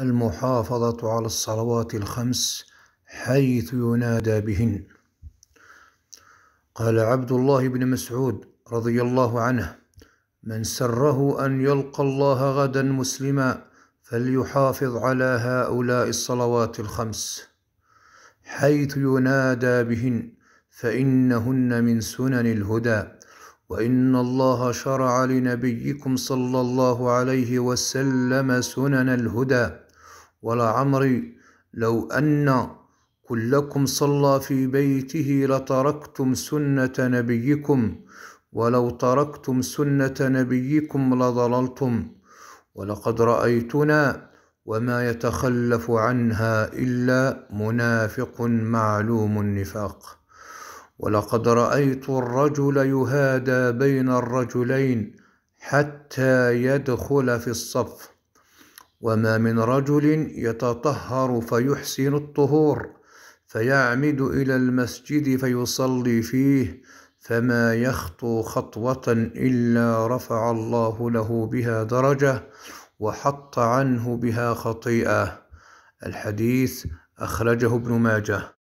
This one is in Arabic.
المحافظة على الصلوات الخمس حيث ينادى بهن قال عبد الله بن مسعود رضي الله عنه من سره أن يلقى الله غدا مسلما فليحافظ على هؤلاء الصلوات الخمس حيث ينادى بهن فإنهن من سنن الهدى وإن الله شرع لنبيكم صلى الله عليه وسلم سنن الهدى ولعمري لو أن كلكم صلى في بيته لتركتم سنة نبيكم ولو تركتم سنة نبيكم لضللتم ولقد رأيتنا وما يتخلف عنها إلا منافق معلوم النفاق ولقد رأيت الرجل يهادى بين الرجلين حتى يدخل في الصف وما من رجل يتطهر فيحسن الطهور فيعمد الى المسجد فيصلي فيه فما يخطو خطوه الا رفع الله له بها درجه وحط عنه بها خطيئه الحديث اخرجه ابن ماجه